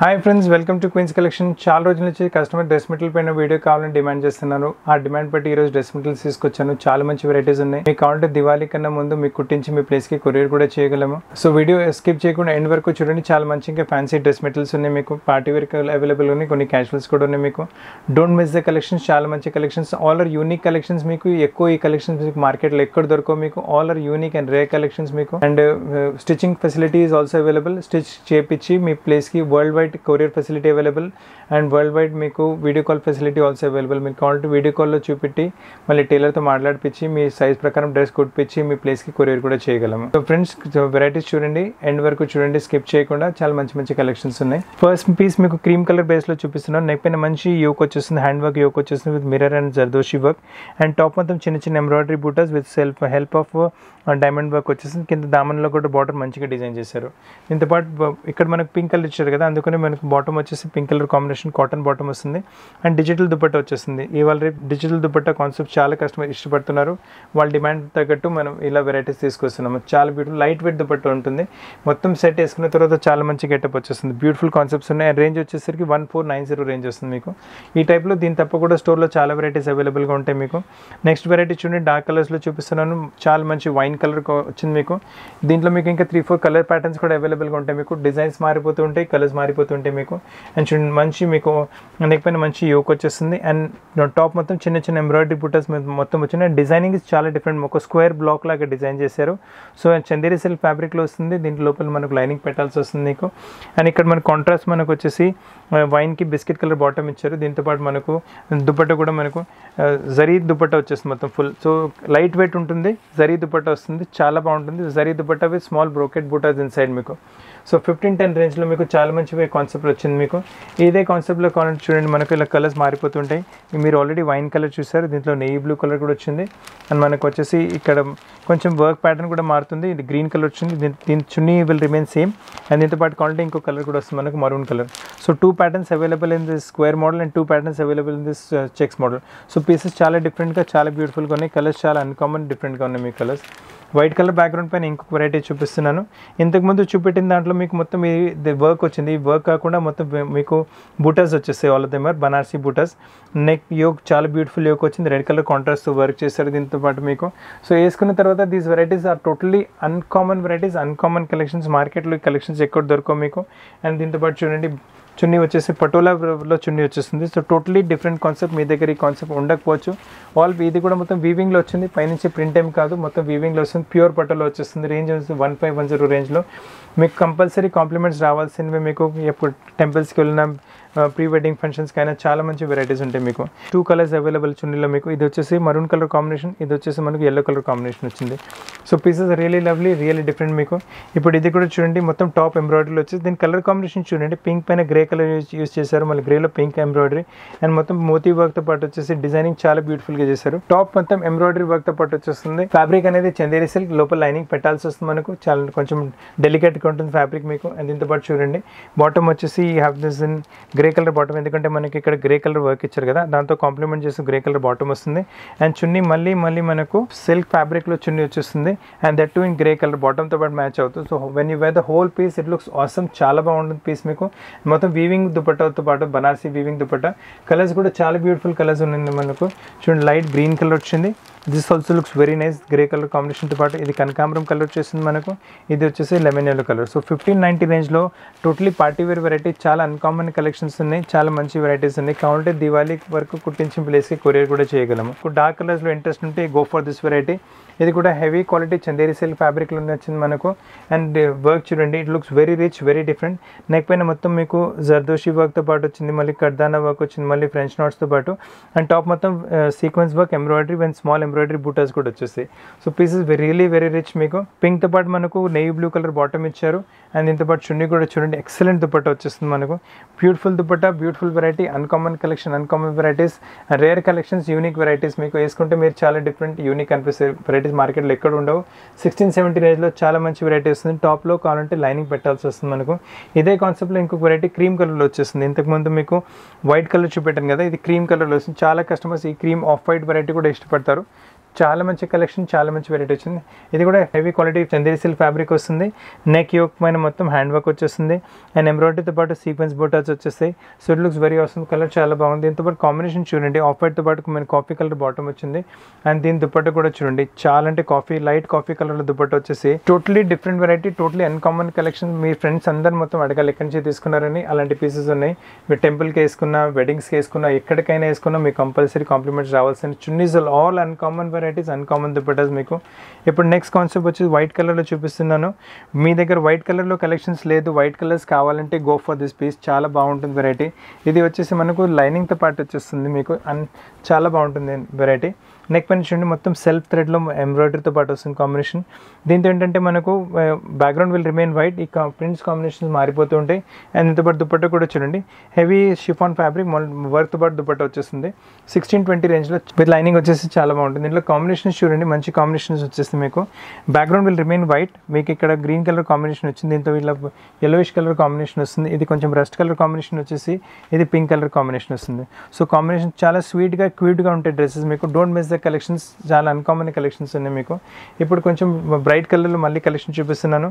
hi friends welcome to Queens collection చాలా రోజుల నుంచి కస్టమర్ డ్రెస్ మెటీరియల్ పైన వీడియో కావాలని డిమాండ్ చేస్తున్నారు ఆ డిమాండ్ బట్టి ఈరోజు డ్రెస్ మెటీరియల్స్ తీసుకొచ్చాను చాలా మంచి వెరైటీస్ ఉన్నాయి మీకు కావాలంటే దివాళీ కన్నా ముందు మీకు కుట్టించి మీ ప్లేస్కి కొరియర్ కూడా చేయగలము సో వీడియో స్కిప్ చేయకుండా ఎండ్ వరకు చూడండి చాలా మంచి ఇంకా ఫ్యాన్సీ డ్రెస్ మెటీరియల్స్ ఉన్నాయి మీకు పార్టీ వేర్ అవైలబుల్ ఉన్నాయి కొన్ని క్యాజువల్స్ కూడా ఉన్నాయి మీకు డోంట్ మిస్ ద కలెక్షన్స్ చాలా మంచి collections all are unique collections మీకు ఎక్కువ ఈ కలెక్షన్స్ మీకు మార్కెట్లో ఎక్కడ దొరకవు మీకు all are unique and rare collections మీకు and stitching facility is also available stitch చేపించి మీ ప్లేస్కి world wide wide courier facility available and world wide మీకు video call facility also available మీకు కావాలంటే వీడియో కాల్లో చూపెట్టి మళ్ళీ టైలర్తో మాట్లాడిపించి మీ సైజ్ ప్రకారం డ్రెస్ కుట్టించి మీ ప్లేస్కి కొరియర్ కూడా చేయగలము సో ఫ్రెండ్స్ వెరైటీస్ చూడండి ఎండ్ వరకు చూడండి స్కిప్ చేయకుండా చాలా మంచి మంచి కలెక్షన్స్ ఉన్నాయి ఫస్ట్ పీస్ మీకు క్రీమ్ కలర్ బేస్లో చూపిస్తున్నాను నెక్ పైన మంచి యోక్ వచ్చేస్తుంది హ్యాండ్ వర్క్ యోక్ వచ్చేస్తుంది with mirror and zardozi work and top మొత్తం చిన్న చిన్న ఎంబ్రాయిడరీ బూటర్స్ with self help of diamond work వచ్చేసింది కింద దామన్లో కూడా బార్డర్ మంచిగా డిజైన్ చేశారు దీంతోపాటు ఇక్కడ మనకు పింక్ కలర్ ఇచ్చారు కదా అందుకని దీంట్లో మనకు బాటమ్ వచ్చేసి pink colour combination cotton bottom వస్తుంది అండ్ డిజిటల్ దుపట్ట వచ్చేసింది ఇవాళ రేపు డిజిటల్ దుపట్ట కాన్సెప్ట్ చాలా కస్టమర్ ఇష్టపడుతున్నారు వాళ్ళ డిమాండ్ తగ్గట్టు మనం ఇలా వెరైటీస్ తీసుకొస్తున్నాము చాలా బ్యూటిఫుల్ లైట్ వెయిట్ దుపట్ట ఉంటుంది మొత్తం సెట్ వేసుకున్న తర్వాత చాలా మంచి గెటప్ వచ్చేస్తుంది బ్యూటిఫుల్ కాన్సెప్ట్స్ ఉన్నాయి అండ్ రేంజ్ వచ్చేసరికి one four nine zero range వస్తుంది మీకు ఈ టైప్లో దీని తప్ప కూడా స్టోర్లో చాలా వెరైటీస్ అవైలబుల్గా ఉంటాయి మీకు నెక్స్ట్ వెరైటీ చూడండి డార్క్ కలర్స్లో చూపిస్తున్నాను చాలా మంచి వైన్ కలర్ వచ్చింది మీకు దీంట్లో మీకు ఇంకా త్రీ ఫోర్ కలర్ ప్యాటర్న్స్ కూడా అవైలబుల్గా ఉంటాయి మీకు డిజైన్స్ మారిపోతూ ఉంటాయి కలర్స్ మారిపోతూ అవుతుంటే మీకు అండ్ చూడండి మంచి మీకు లేకపోయినా మంచి యోక్ వచ్చేస్తుంది అండ్ టాప్ మొత్తం చిన్న చిన్న ఎంబ్రాయిడరీ బుట్టస్ మొత్తం అండ్ డిజైనింగ్ చాలా డిఫరెంట్ ఒక స్క్వేర్ బ్లాక్ లాగా డిజైన్ చేశారు సో చందేరి సిల్క్ ఫ్యాబ్రిక్లో వస్తుంది దీంట్లో లోపల మనకు లైనింగ్ పెట్టాల్సి వస్తుంది మీకు అండ్ ఇక్కడ మన కాంట్రాస్ట్ మనకు వచ్చేసి వైన్కి బిస్కెట్ కలర్ బాటమ్ ఇచ్చారు దీంతోపాటు మనకు దుప్పట్ట కూడా మనకు జరీ దుప్పట్ట వచ్చేస్తుంది మొత్తం ఫుల్ సో లైట్ వెయిట్ ఉంటుంది జరీ దుప్పట్ట వస్తుంది చాలా బాగుంటుంది zari dupatta with small brocade బూటాస్ సైడ్ మీకు సో ఫిఫ్టీన్ టెన్ రేంజ్లో మీకు చాలా మంచి కాన్సెప్ట్ వచ్చింది మీకు ఇదే కాన్సెప్ట్లో కావాలంటే చూడండి మనకు ఇలా కలర్స్ మారిపోతుంటాయి మీరు ఆల్రెడీ వైన్ కలర్ చూసారు దీంట్లో నెయ్యి బ్లూ కలర్ కూడా వచ్చింది అండ్ మనకు వచ్చేసి ఇక్కడ కొంచెం వర్క్ ప్యాటర్న్ కూడా మారుతుంది ఇది గ్రీన్ కలర్ వచ్చింది దీని చున్నీ విల్ రిమైన్ సేమ్ అండ్ దీంతో పాటు కావాలంటే ఇంకో కలర్ కూడా వస్తుంది మనకు maroon colour so two patterns available in this square model and two patterns available in this checks model so pieces చాలా డిఫరెంట్గా చాలా బ్యూటిఫుల్గా ఉన్నాయి కలర్స్ చాలా అన్కామన్ డిఫరెంట్గా ఉన్నాయి మీ కలర్స్ వైట్ కలర్ బ్యాక్గ్రౌండ్ పైన ఇంకొక వెరైటీ చూపిస్తున్నాను ఇంతకుముందు చూపెట్టిన దాంట్లో మీకు మొత్తం ఇది వర్క్ వచ్చింది ఈ వర్క్ కాకుండా మొత్తం మీకు బూటాస్ వచ్చేస్తాయి వాళ్ళ దగ్గర బనార్సీ బూటాస్ నెక్ యోక్ చాలా బ్యూటిఫుల్ యోక్ వచ్చింది రెడ్ కలర్ కాంట్రాస్ట్ వర్క్ చేస్తారు దీంతో పాటు మీకు సో వేసుకున్న తర్వాత these varieties are totally uncommon varieties uncommon collections మార్కెట్లో కలెక్షన్స్ ఎక్కడ దొరకవు మీకు అండ్ దీంతో పాటు చూడండి చున్నీ వచ్చేసి పటోలాలో చున్నీ వచ్చేస్తుంది సో టోటలీ డిఫరెంట్ కాన్సెప్ట్ మీ దగ్గర ఈ కాన్సెప్ట్ ఉండకపోవచ్చు ఆల్ ఇది కూడా మొత్తం వీవింగ్లో వచ్చింది పైనుంచి ప్రింట్ ఏం కాదు మొత్తం వీవింగ్లో వస్తుంది ప్యూర్ పటోలో వచ్చేస్తుంది రేంజ్ వచ్చేసి వన్ ఫైవ్ వన్ జీరో రేంజ్లో మీకు కంపల్సరీ కాంప్లిమెంట్స్ రావాల్సినవి మీకు ఎప్పుడు టెంపుల్స్కి వెళ్ళినా ప్రీ వెడ్డింగ్ ఫంక్షన్స్కి అయినా చాలా మంచి వెరైటీస్ ఉంటాయి మీకు టూ కలర్స్ అవైలబుల్ చున్నీలో మీకు ఇది వచ్చేసి మరూన్ కలర్ కాంబినేషన్ ఇది వచ్చేసి మనకు ఎల్లో కలర్ కాంబినేషన్ వచ్చింది so pieces really lovely really different మీకు ఇప్పుడు ఇది కూడా చూడండి మొత్తం టాప్ ఎంబ్రాయిడరీలో వచ్చేసి దీని కలర్ కాంబినేషన్ చూడండి పింక్ పైన గ్రే కలర్ యూస్ చేశారు మళ్ళీ గ్రేలో పింక్ ఎంబ్రాయిడరీ అండ్ మొత్తం మోతీ వర్క్తో పాటు వచ్చేసి డిజైనింగ్ చాలా బ్యూటిఫుల్గా చేశారు టాప్ మొత్తం ఎంబ్రాయిడరీ వర్క్తో పాటు వచ్చేస్తుంది ఫ్యాబ్రిక్ అనేది చందేరి సిల్క్ లోపల లైనింగ్ పెట్టాల్సి వస్తుంది మనకు చాలా కొంచెం డెలికేట్గా ఉంటుంది ఫ్యాబ్రిక్ మీకు అండ్ దీంతో పాటు చూడండి బాటమ్ వచ్చేసి have this in grey grey colour bottom ఎందుకంటే మనకి ఇక్కడ గ్రే కలర్ వర్క్ ఇచ్చారు కదా దాంతో కాంప్లిమెంట్ చేసిన గ్రే కలర్ బాటమ్ వస్తుంది అండ్ చున్నీ మళ్ళీ మళ్ళీ మనకు సిల్క్ ఫ్యాబ్రిక్లో చున్నీ వచ్చేస్తుంది and that too in grey colour బాటమ్తో పాటు మ్యాచ్ అవుతుంది so when you wear the whole piece it looks awesome చాలా బాగుంటుంది పీస్ మీకు మొత్తం వీవింగ్ దుపట్టతో పాటు బనార్సీ వీవింగ్ దుపట్ట కలర్స్ కూడా చాలా బ్యూటిఫుల్ కలర్స్ ఉన్నాయి మనకు చూడండి లైట్ గ్రీన్ కలర్ వచ్చింది this also looks very nice grey colour కాంబినేషన్తో పాటు ఇది కనకాంబరం కలర్ వచ్చేసింది మనకు ఇది వచ్చేసి lemon yellow colour so fifteen ninety రేంజ్లో టోటలీ పార్టీ వేర్ వెరైటీ చాలా అన్కామన్ కలెక్షన్ ఆప్షన్స్ ఉన్నాయి చాలా మంచి వెరైటీస్ ఉన్నాయి కాబట్టి దివాళీ వరకు కుట్టించిన ప్లేస్కి కొరియర్ కూడా చేయగలము డార్క్ కలర్స్లో ఇంట్రెస్ట్ ఉంటే గో ఫర్ దిస్ వెరైటీ ఇది కూడా హెవీ క్వాలిటీ చందేరి సిల్క్ ఫ్యాబ్రిక్లో వచ్చింది మనకు అండ్ వర్క్ uh, చూడండి it looks very rich very different neck పైన మొత్తం మీకు జర్దోషి వర్క్తో పాటు వచ్చింది మళ్ళీ కర్దానా వర్క్ వచ్చింది మళ్ళీ ఫ్రెంచ్ నాట్స్తో పాటు అండ్ టాప్ మొత్తం sequence work embroidery and small embroidery బూటాస్ కూడా వచ్చేస్తాయి so pieces really very rich మీకు పింక్తో పాటు మనకు నెయ్యి బ్లూ కలర్ బాటమ్ ఇచ్చారు అండ్ దీంతో పాటు చున్నీ కూడా చూడండి ఎక్సలెంట్ దుపట్ట వచ్చేస్తుంది మనకు beautiful dupatta beautiful variety uncommon collection uncommon varieties rare collections unique varieties మీకు వేసుకుంటే మీరు చాలా డిఫరెంట్ యూనిక్ అనిపిస్తే వెరైటీస్ మార్కెట్లో ఎక్కడ ఉండవు సిక్స్టీన్ సెవెంటీ ఏజ్లో చాలా మంచి వెరైటీ వస్తుంది టాప్లో కావాలంటే లైనింగ్ పెట్టాల్సి వస్తుంది మనకు ఇదే కాన్సెప్ట్లో ఇంకొక వెరైటీ క్రీమ్ కలర్లో వచ్చేస్తుంది ఇంతకుముందు మీకు వైట్ కలర్ చూపెట్టాను కదా ఇది క్రీమ్ కలర్లో వస్తుంది చాలా కస్టమర్స్ ఈ క్రీమ్ ఆఫ్ వైట్ వెరైటీ కూడా ఇష్టపడతారు చాలా మంచి కలెక్షన్ చాలా మంచి వెరైటీ వచ్చింది ఇది కూడా heavy quality Chanderi silk fabric వస్తుంది నెక్ యోక్ పైన మొత్తం హ్యాండ్ వర్క్ వచ్చేస్తుంది అండ్ ఎంబ్రాయిడరీతో పాటు సీక్వెన్స్ బోటాస్ వచ్చేస్తాయి సో లుక్స్ వెరీ వస్తుంది కలర్ చాలా బాగుంది దీంతో పాటు కాంబినేషన్ చూడండి ఆఫ్ వైట్తో పాటు మన కాఫీ కలర్ బాటమ్ వచ్చింది అండ్ దీని దుప్పట్టు కూడా చూడండి చాలా అంటే coffee light coffee colour dupatta వచ్చేసి totally different variety totally uncommon collection మీ ఫ్రెండ్స్ అందరు మొత్తం అడగాలి ఎక్కడి నుంచి తీసుకున్నారని అలాంటి పీసెస్ ఉన్నాయి మీరు టెంపుల్కి వేసుకున్నా వెడ్డింగ్స్కి వేసుకున్నా ఎక్కడికైనా వేసుకున్నా మీకు కంపల్సరీ కాంప్లిమెంట్స్ రావాల్సిన చున్నీస్ all uncommon variety varieties uncommon dupattas మీకు ఇప్పుడు నెక్స్ట్ కాన్సెప్ట్ వచ్చి వైట్ కలర్లో చూపిస్తున్నాను మీ దగ్గర వైట్ కలర్లో కలెక్షన్స్ లేదు వైట్ కలర్స్ కావాలంటే గో ఫర్ దిస్ పీస్ చాలా బాగుంటుంది వెరైటీ ఇది వచ్చేసి మనకు లైనింగ్తో పాటు వచ్చేస్తుంది మీకు అండ్ చాలా బాగుంటుంది వెరైటీ నెక్ పైన చూడండి మొత్తం సెల్ఫ్ థ్రెడ్లో ఎంబ్రాయిడరీతో పాటు వస్తుంది కాంబినేషన్ దీంతో ఏంటంటే మనకు బ్యాక్గ్రౌండ్ విల్ రిమైన్ వైట్ ఈ ప్రింట్స్ కాంబినేషన్స్ మారిపోతూ ఉంటాయి అండ్ దీంతో పాటు దుపట్ట కూడా చూడండి హెవీ షిఫాన్ ఫ్యాబ్రిక్ వర్క్తో పాటు దుప్పట్ట వచ్చేస్తుంది సిక్స్టీన్ ట్వంటీ రేంజ్లో విత్ లైనింగ్ వచ్చేసి చాలా బాగుంటుంది దీంట్లో కాంబినేషన్స్ చూడండి మంచి కాంబినేషన్స్ వచ్చేస్తుంది మీకు బ్యాక్గ్రౌండ్ విల్ రిమైన్ వైట్ మీకు ఇక్కడ గ్రీన్ కలర్ కాంబినేషన్ వచ్చింది దీంతో వీళ్ళ ఎల్లోయిష్ కలర్ కాంబినేషన్ వస్తుంది ఇది కొంచెం రెస్ట్ కలర్ కాంబినేషన్ వచ్చేసి ఇది పింక్ కలర్ కాంబినేషన్ వస్తుంది సో కాంబినేషన్ చాలా స్వీట్గా క్యూట్గా ఉంటాయి డ్రెస్సెస్ మీకు డోంట్ మిస్ ద కలెక్షన్స్ చాలా అన్కామన్ కలెక్షన్స్ ఉన్నాయి మీకు ఇప్పుడు కొంచెం బ్రైట్ కలర్లో మళ్ళీ కలెక్షన్ చూపిస్తున్నాను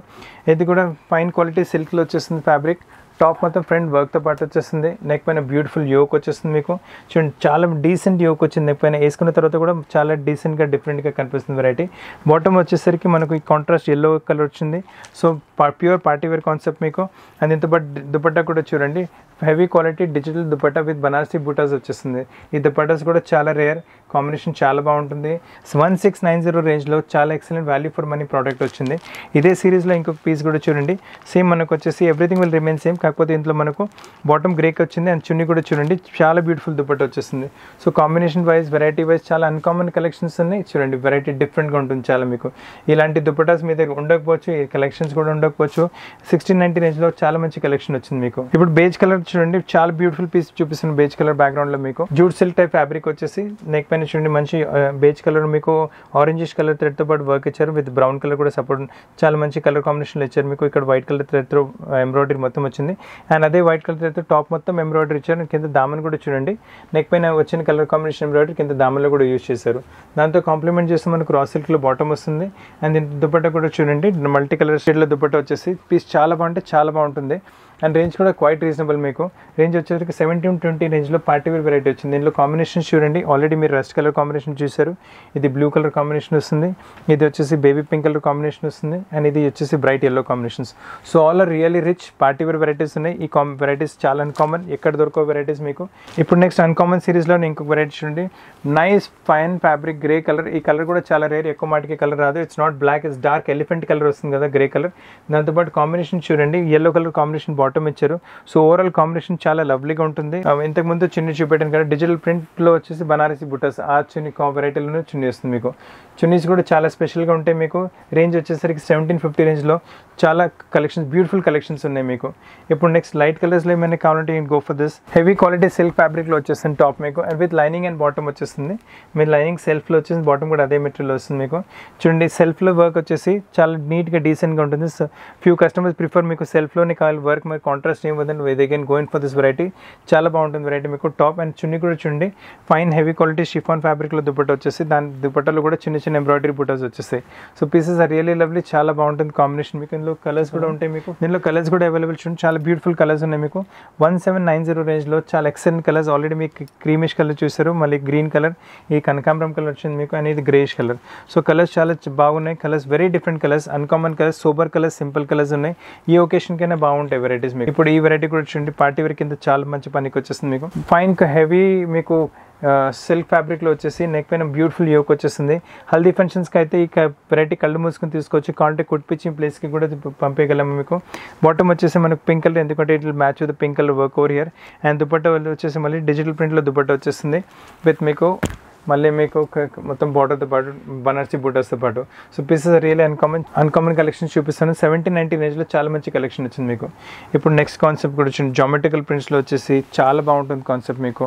ఇది కూడా ఫైన్ క్వాలిటీ సిల్క్లో వచ్చేస్తుంది ఫ్యాబ్రిక్ టాప్ మొత్తం ఫ్రంట్ వర్క్తో పాటు వచ్చేస్తుంది నెక్ పైన బ్యూటిఫుల్ యోక్ వచ్చేస్తుంది మీకు చూడండి చాలా డీసెంట్ యోక్ వచ్చింది నెక్ పైన వేసుకున్న తర్వాత కూడా చాలా డీసెంట్గా డిఫరెంట్గా కనిపిస్తుంది వెరైటీ బాటమ్ వచ్చేసరికి మనకు ఈ కాంట్రాస్ట్ ఎల్లో కలర్ వచ్చింది so pure party wear concept మీకు అండ్ ఇంత దుపట్టా కూడా చూడండి heavy quality digital dupatta with Banarasi బూటాస్ వచ్చేస్తుంది ఈ దుపట్టాస్ కూడా చాలా రేర్ కాంబినేషన్ చాలా బాగుంటుంది వన్ సిక్స్ నైన్ జీరో రేంజ్లో చాలా excellent value for money product వచ్చింది ఇదే సిరీస్లో ఇంకొక పీస్ కూడా చూడండి సేమ్ మనకు వచ్చేసి ఎవ్రీథింగ్ విల్ రిమైన్ సేమ్ కాకపోతే ఇంట్లో మనకు బాటమ్ గ్రేక్ వచ్చింది అండ్ చున్నీ కూడా చూడండి చాలా బ్యూటిఫుల్ దుపట్ట వచ్చేస్తుంది so combination wise variety wise చాలా అన్కామన్ కలెక్షన్స్ ఉన్నాయి చూడండి వెరైటీ డిఫరెంట్గా ఉంటుంది చాలా మీకు ఇలాంటి దుపటాస్ మీ దగ్గర ఉండకపోవచ్చు ఈ కలెక్షన్స్ కూడా ఉండకపోవచ్చు సిక్స్టీన్ నైన్టీ రేంజ్లో చాలా మంచి కలెక్షన్ వచ్చింది మీకు ఇప్పుడు బేజ్ కలర్ చూడండి చాలా బ్యూటిఫుల్ పీస్ చూపిస్తుంది బేచ్ కలర్ బ్యాక్గ్రౌండ్ లో మీకు జూట్ సిల్క్ టైప్ ఫ్యాబ్రిక్ వచ్చేసి నెక్ పైన చూడండి మంచి బేచ్ కలర్ మీకు ఆరెంజ్ కలర్ థ్రెడ్ తో పాటు వర్క్ ఇచ్చారు విత్ బ్రౌన్ కలర్ కూడా సపోర్ట్ చాలా మంచి కలర్ కాంబినేషన్ ఇచ్చారు మీకు ఇక్కడ వైట్ కలర్ థ్రెడ్ తో ఎంబ్రాయిడరీ మొత్తం వచ్చింది అండ్ అదే వైట్ కలర్ థ్రెడ్ టాప్ మొత్తం ఎంబ్రాయిడరీ ఇచ్చారు కింద దామన్ కూడా చూడండి నెక్ పైన వచ్చిన కలర్ కాంబినేషన్ ఎంబ్రాయిడరీ కింద దామన్లో కూడా యూజ్ చేశారు దాంతో కాంప్లిమెంట్ చేస్తే మనకు క్రాస్ సిల్క్ లో బాటమ్ వస్తుంది అండ్ దీని దుప్పట్ట కూడా చూడండి మల్టీ కలర్ షేడ్ లో దుప్పట్ట వచ్చేసి పీస్ చాలా బాగుంటే చాలా బాగుంటుంది అండ్ రేంజ్ కూడా క్వైట్ రీజనబుల్ మీకు మీకు రేంజ్ వచ్చేసరికి సెవెంటీన్ ట్వంటీ రేంజ్లో పార్టీ వేర్ వెరైటీ వచ్చింది దీనిలో కాంబినేషన్ చూడండి ఆల్రెడీ మీరు రెస్ట్ కలర్ కాంబినేషన్ చూశారు ఇది బ్లూ కలర్ కాంబినేషన్ వస్తుంది ఇది వచ్చేసి బేబీ పింక్ కలర్ కాంబినేషన్ వస్తుంది అండ్ ఇది వచ్చేసి bright yellow combinations so all are really rich party wear varieties ఉన్నాయి ఈ కామ్ వెరైటీస్ చాలా అన్కామన్ ఎక్కడ దొరకో వెరైటీస్ మీకు ఇప్పుడు నెక్స్ట్ అన్కామన్ సిరీస్లో ఇంకొక వెరైటీ చూడండి nice fine fabric grey colour ఈ కలర్ కూడా చాలా రేర్ ఎక్కువ మాటికి కలర్ రాదు it's not black is dark elephant colour వస్తుంది కదా గ్రే కలర్ దాంతోపాటు కాంబినేషన్ చూడండి ఎల్లో కలర్ కాంబినేషన్ బాటమ్ ఇచ్చారు సో ఓవరాల్ కాంబినేషన్ కాంబినేషన్ చాలా లవ్లీగా ఉంటుంది ఇంతకు ముందు చున్నీ చూపెట్టాను కదా డిజిటల్ ప్రింట్లో వచ్చేసి బనారసి బుటస్ ఆ చున్నీ కాపరేటర్లోనే చున్నీ వస్తుంది మీకు చున్నీస్ కూడా చాలా స్పెషల్గా ఉంటాయి మీకు రేంజ్ వచ్చేసరికి సెవెంటీన్ ఫిఫ్టీ రేంజ్లో చాలా కలెక్షన్స్ బ్యూటిఫుల్ కలెక్షన్స్ ఉన్నాయి మీకు ఇప్పుడు నెక్స్ట్ లైట్ కలర్స్లో ఏమైనా కావాలంటే go for this heavy quality silk ఫ్యాబ్రిక్లో వచ్చేస్తుంది టాప్ మీకు and with lining and bottom వచ్చేస్తుంది మీ లైనింగ్ సెల్ఫ్లో వచ్చేసి బాటమ్ కూడా అదే మెటీరియల్ వస్తుంది మీకు చూడండి సెల్ఫ్లో వర్క్ వచ్చేసి చాలా నీట్గా డీసెంట్గా ఉంటుంది ఫ్యూ కస్టమర్స్ ప్రిఫర్ మీకు సెల్ఫ్లోనే కావాలి వర్క్ మీకు కాంట్రాస్ట్ ఏమి వద్దండి దగ్గర go going for this variety చాలా బాగుంటుంది వెరైటీ మీకు టాప్ అండ్ చున్నీ కూడా చూడండి ఫైన్ హెవీ క్వాలిటీ షిఫాన్ ఫ్యాబ్రిక్లో దుపట్ట వచ్చేసి దాని దుపట్టలో కూడా చిన్న చిన్న ఎంబ్రాయిడరీ బుటాస్ వచ్చేస్తాయి so pieces are really lovely చాలా బాగుంటుంది కాంబినేషన్ మీకు ఇందులో కలర్స్ కూడా ఉంటాయి మీకు దీనిలో కలర్స్ కూడా అవైలబుల్ చూడండి చాలా బ్యూటిఫుల్ కలర్స్ ఉన్నాయి మీకు వన్ సెవెన్ నైన్ జీరో రేంజ్లో చాలా ఎక్సలెంట్ కలర్స్ ఆల్రెడీ మీకు క్రీమిష్ కలర్ చూసారు మళ్ళీ గ్రీన్ కలర్ ఈ కనకాంబరం కలర్ వచ్చింది మీకు అండ్ ఇది గ్రేష్ కలర్ సో కలర్స్ చాలా బాగున్నాయి colours very different colours uncommon colours super colours simple colours ఉన్నాయి ఈ ఒకేషన్కైనా బాగుంటాయి వెరైటీస్ మీకు ఇప్పుడు ఈ వెరైటీ కూడా చూడండి పార్టీ వేర్ కింద చాలా మంచి పనికి వచ్చేస్తుంది మీకు ఫైన్ హెవీ మీకు సిల్క్ ఫ్యాబ్రిక్లో వచ్చేసి నెక్ పైన బ్యూటిఫుల్ యోక్ వచ్చేసింది హల్దీ ఫంక్షన్స్కి అయితే ఈ వెరైటీ కళ్ళు మూసుకుని తీసుకొచ్చి కాంటాక్ట్ కుట్టిపించి ప్లేస్కి కూడా పంపేయగలము మీకు బాటమ్ వచ్చేసి మనకు పింక్ కలర్ ఎందుకంటే it match with pink colour work over year and dupatta వచ్చేసి మళ్ళీ డిజిటల్ ప్రింట్లో దుపట్ట వచ్చేసింది విత్ మీకు మళ్ళీ మీకు మొత్తం బోర్డర్తో పాటు బనార్సీ బూటర్స్తో పాటు so pieces real uncommon uncommon collection చూపిస్తాను సెవెంటీన్ నైన్టీన్ ఏజ్లో చాలా మంచి కలెక్షన్ వచ్చింది మీకు ఇప్పుడు నెక్స్ట్ కాన్సెప్ట్ కూడా వచ్చింది జామెట్రికల్ ప్రింట్స్లో వచ్చేసి చాలా బాగుంటుంది కాన్సెప్ట్ మీకు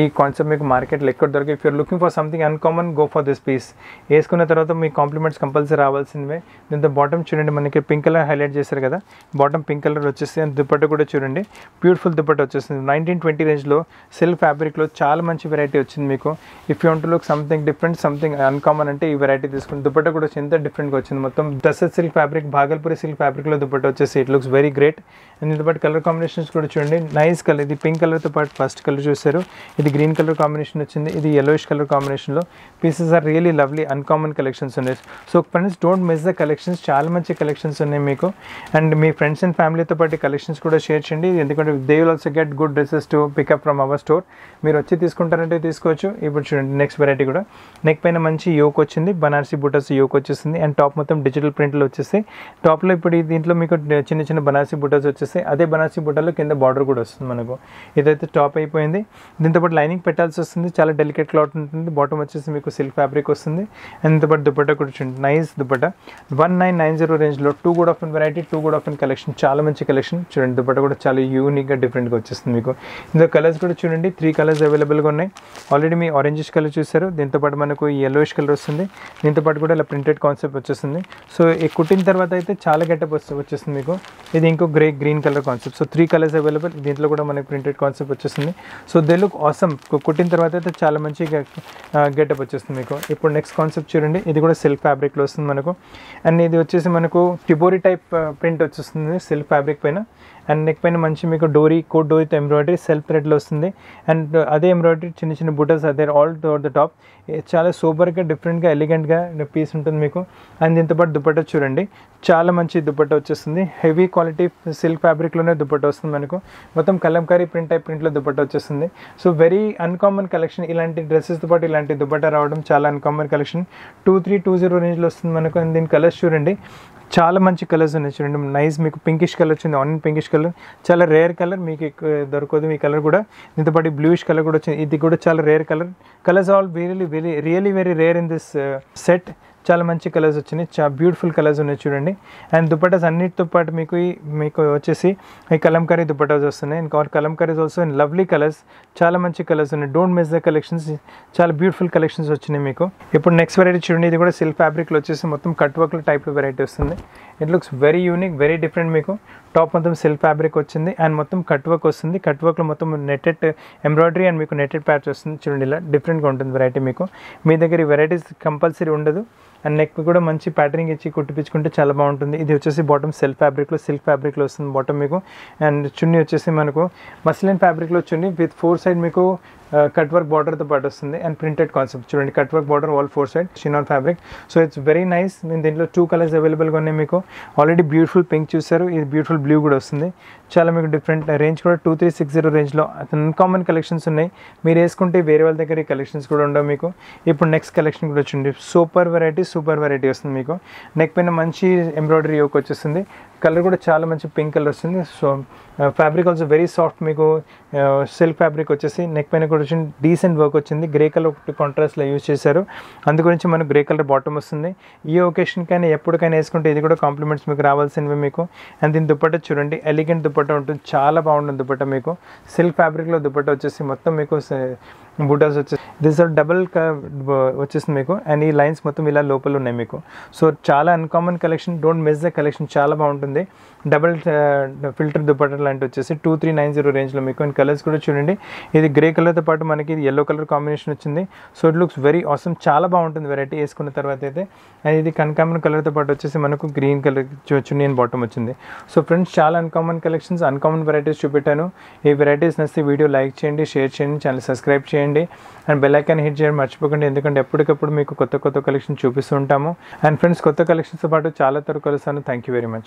ఈ కాన్సెప్ట్ మీకు మార్కెట్లో ఎక్కడ దొరికి if you're looking for something uncommon go for this piece వేసుకున్న తర్వాత మీ కాంప్లిమెంట్స్ కంపల్సరీ రావాల్సిందే దీంతో బాటమ్ చూడండి మనకి పింక్ కలర్ హైలైట్ చేశారు కదా బాటమ్ పింక్ కలర్ వచ్చేసి అండ్ దుప్పట్టు కూడా చూడండి బ్యూటిఫుల్ దుప్పట్టు వచ్చేసింది నైన్టీన్ ట్వంటీ రేంజ్లో సిల్క్ ఫ్యాబ్రిక్లో చాలా మంచి వెరైటీ వచ్చింది మీకు if you want look something different something uncommon అంటే ఈ వెరైటీ తీసుకుని దుపట్ట కూడా ఎంత డిఫరెంట్గా వచ్చింది మొత్తం దసత్ సిల్క్ ఫ్యాబ్రిక్ భాగల్పూరి సిల్క్ ఫ్యాబ్రిక్లో దుపట్ట వచ్చేసి it looks very great and దీంతో పాటు కలర్ కాంబినేషన్స్ కూడా చూడండి నైస్ కలర్ ఇది పింక్ కలర్తో పాటు ఫస్ట్ కలర్ చూశారు ఇది గ్రీన్ కలర్ కాంబినేషన్ వచ్చింది ఇది యెల్లోష్ కలర్ కాంబినేషన్లో pieces are really lovely uncommon collections ఉన్నాయి so friends don't miss the collections చాలా మంచి కలెక్షన్స్ ఉన్నాయి మీకు అండ్ మీ ఫ్రెండ్స్ అండ్ ఫ్యామిలీతో పాటు కలెక్షన్స్ కూడా షేర్ చేయండి ఎందుకంటే they will also get good dresses to pick up from our store మీరు వచ్చి తీసుకుంటారంటే తీసుకోవచ్చు ఇప్పుడు చూడండి నెక్స్ట్ వెరైటీ కూడా నెక్ పైన మంచి యోక్ వచ్చింది బనార్సీ బుటాస్ యోక్ వచ్చేసింది అండ్ టాప్ మొత్తం డిజిటల్ ప్రింట్లో వచ్చేసి టాప్లో ఇప్పుడు దీంట్లో మీకు చిన్న చిన్న బనార్సీ బుటాస్ వచ్చేసి అదే బనార్సీ బుటాలో కింద బార్డర్ కూడా వస్తుంది మనకు ఇదైతే టాప్ అయిపోయింది దీంతోపాటు లైనింగ్ పెట్టాల్సి వస్తుంది చాలా డెలికేట్ క్లాత్ ఉంటుంది బాటమ్ వచ్చేసి మీకు సిల్క్ ఫ్యాబ్రిక్ వస్తుంది అండ్ దీంతోపాటు దుపట్టా కూడా చూడండి nice dupatta one nine nine zero రేంజ్లో too good of variety too good of in collection చాలా మంచి కలెక్షన్ చూడండి దుపట్టా కూడా చాలా యూనిక్గా డిఫరెంట్గా వచ్చేస్తుంది మీకు ఇందులో కలర్స్ కూడా చూడండి త్రీ కలర్స్ అవైలబుల్గా ఉన్నాయి ఆల్రెడీ మీ ఆరెంజెస్ కలర్ చూసారు దీంతోపాటు మనకు ఎల్లోష్ కలర్ వస్తుంది దీంతోపాటు కూడా ఇలా ప్రింటెడ్ కాన్సెప్ట్ వచ్చేస్తుంది సో కుట్టిన తర్వాత అయితే చాలా గెటప్ వచ్చేస్తుంది మీకు ఇది ఇంకో grey green colour concept so three colours available దీంట్లో కూడా మనకు ప్రింటెడ్ కాన్సెప్ట్ వచ్చేస్తుంది సో దే లుక్ ఆసమ్ కుట్టిన తర్వాత అయితే చాలా మంచి గెటప్ వచ్చేస్తుంది మీకు ఇప్పుడు నెక్స్ట్ కాన్సెప్ట్ చూడండి ఇది కూడా సిల్క్ ఫ్యాబ్రిక్లో వస్తుంది మనకు అండ్ ఇది వచ్చేసి మనకు టిబోరీ టైప్ ప్రింట్ వచ్చేస్తుంది సిల్క్ ఫ్యాబ్రిక్ పైన అండ్ నెక్ పైన మంచి మీకు డోరీ కోట్ డోరీతో ఎంబ్రాయిడరీ సెల్ఫ్ థ్రెడ్లో వస్తుంది అండ్ అదే ఎంబ్రాయిడరీ చిన్న చిన్న బుటల్స్ అదే ఆల్ ఓవర్ ద టాప్ చాలా సూపర్గా డిఫరెంట్గా ఎలిగెంట్గా పీస్ ఉంటుంది మీకు అండ్ దీంతోపాటు దుప్పట్ట చూడండి చాలా మంచి దుప్పట్ట వచ్చేస్తుంది హెవీ క్వాలిటీ సిల్క్ ఫ్యాబ్రిక్లోనే దుప్పట్ట వస్తుంది మనకు మొత్తం కలంకారీ ప్రింట్ టైప్ ప్రింట్లో దుప్పట్ట వచ్చేస్తుంది సో వెరీ అన్కామన్ కలెక్షన్ ఇలాంటి డ్రెస్సెస్తో పాటు ఇలాంటి దుప్పట్ట రావడం చాలా uncommon collection two three two zero రేంజ్లో వస్తుంది మనకు అండ్ దీని కలర్స్ చూడండి చాలా మంచి కలర్స్ ఉన్నాయి చూడండి నైస్ మీకు పింకిష్ కలర్ వచ్చింది ఆనియన్ పింకిష్ కలర్ చాలా రేర్ కలర్ మీకు దొరకదు మీ కలర్ కూడా దీంతోపాటు బ్లూయిష్ కలర్ కూడా వచ్చింది ఇది కూడా చాలా rare colour colours all very very really very rare in this set చాలా మంచి కలర్స్ వచ్చినాయి చాలా బ్యూటిఫుల్ కలర్స్ ఉన్నాయి చూడండి అండ్ దుపట్టాస్ అన్నిటితో పాటు మీకు మీకు వచ్చేసి ఈ కలంకారీ దుపట్టాస్ వస్తున్నాయి and Kalamkaris also and lovely colours చాలా మంచి కలర్స్ ఉన్నాయి డోంట్ మిస్ ద కలెక్షన్స్ చాలా బ్యూటిఫుల్ కలెక్షన్స్ వచ్చినాయి మీకు ఇప్పుడు నెక్స్ట్ వెరైటీ చూడండి ఇది కూడా సిల్క్ ఫ్యాబ్రిక్లో వచ్చేసి మొత్తం కట్ వర్క్లో టైప్లో వెరైటీ వస్తుంది it looks very unique very different మీకు టాప్ మొత్తం సిల్క్ ఫ్యాబ్రిక్ వచ్చింది అండ్ మొత్తం కట్ వర్క్ వస్తుంది కట్ వర్క్లో మొత్తం నెట్టెడ్ ఎంబ్రాయిడరీ అండ్ మీకు నెట్టెడ్ ప్యాచ్ వస్తుంది చూడండి ఇలా డిఫరెంట్గా ఉంటుంది వెరైటీ మీకు మీ దగ్గర ఈ వెరైటీస్ కంపల్సరీ ఉండదు అండ్ నెక్ కూడా మంచి ప్యాటర్నింగ్ ఇచ్చి కుట్టిపించుకుంటే చాలా బాగుంటుంది ఇది వచ్చేసి బాటమ్ సెల్ఫ్ ఫ్యాబ్రిక్లో సిల్క్ ఫ్యాబ్రిక్లో వస్తుంది బాటమ్ మీకు అండ్ చున్నీ వచ్చేసి మనకు మస్లిన్ ఫ్యాబ్రిక్లో చున్నీ విత్ ఫోర్ సైడ్ మీకు కట్ వర్క్ బార్డర్తో పాటు వస్తుంది అండ్ ప్రింటెడ్ కాన్సెప్ట్ చూడండి cut work border all four side chiffon fabric so it's very nice నేను దీంట్లో టూ కలర్స్ అవైలబుల్గా ఉన్నాయి మీకు ఆల్రెడీ బ్యూటిఫుల్ పింక్ చూసారు ఇది బ్యూటిఫుల్ బ్లూ కూడా వస్తుంది చాలా మీకు డిఫరెంట్ రేంజ్ కూడా టూ త్రీ సిక్స్ జీరో రేంజ్లో అన్కామన్ కలెక్షన్స్ ఉన్నాయి మీరు వేసుకుంటే వేరే వాళ్ళ దగ్గర కలెక్షన్స్ కూడా ఉండవు మీకు ఇప్పుడు నెక్స్ట్ కలెక్షన్ కూడా వచ్చింది సూపర్ వెరైటీ సూపర్ వెరైటీ వస్తుంది మీకు నెక్ పైన మంచి ఎంబ్రాయిడరీ యోక్ వచ్చేస్తుంది కలర్ కూడా చాలా మంచి పింక్ కలర్ వస్తుంది so fabric also very soft మీకు సిల్క్ ఫ్యాబ్రిక్ వచ్చేసి నెక్ పైన కూడా వచ్చింది డీసెంట్ వర్క్ వచ్చింది గ్రే కలర్ కాంట్రాస్ట్లో యూజ్ చేశారు అందుగురించి మనకు గ్రే కలర్ బాటమ్ వస్తుంది ఈ ఒకేషన్కైనా ఎప్పటికైనా వేసుకుంటే ఇది కూడా కాంప్లిమెంట్స్ మీకు రావాల్సినవి మీకు అండ్ దీని దుప్పట చూడండి ఎలిగెంట్ దుప్పట ఉంటుంది చాలా బాగుంటుంది దుప్పట మీకు సిల్క్ ఫ్యాబ్రిక్లో దుప్పట వచ్చేసి మొత్తం మీకు బూటాస్ వచ్చేసి దిస్ ఆర్ డబల్ వచ్చేసింది మీకు అండ్ ఈ లైన్స్ మొత్తం ఇలా లోపల ఉన్నాయి మీకు సో చాలా uncommon collection don't miss the collection చాలా బాగుంటుంది ఉంటుంది డబల్ ఫిల్టర్ దుపట్టా లాంటి వచ్చేసి టూ త్రీ నైన్ జీరో రేంజ్లో మీకు అండ్ కలర్స్ కూడా చూడండి ఇది గ్రే కలర్తో పాటు మనకి ఇది ఎల్లో కలర్ కాంబినేషన్ వచ్చింది so it looks very awesome చాలా బాగుంటుంది వెరైటీ వేసుకున్న తర్వాత అయితే అండ్ ఇది కన్కామన్ కలర్తో పాటు వచ్చేసి మనకు గ్రీన్ కలర్ చున్నీ అండ్ బాటమ్ వచ్చింది సో ఫ్రెండ్స్ చాలా అన్కామన్ కలెక్షన్స్ అన్కామన్ వెరైటీస్ చూపెట్టాను ఈ వెరైటీస్ నచ్చితే వీడియో లైక్ చేయండి షేర్ చేయండి ఛానల్ సబ్స్క్రైబ్ చేయండి అండ్ బెల్ ఐకాన్ హిట్ చేయండి మర్చిపోకండి ఎందుకంటే ఎప్పటికప్పుడు మీకు కొత్త కొత్త కలెక్షన్ చూపిస్తూ ఉంటాము అండ్ ఫ్రెండ్స్ కొత్త కలెక్షన్స్తో పాటు చాలా త్వర కలుస్తాను థ్యాంక్ యూ వెరీ మచ్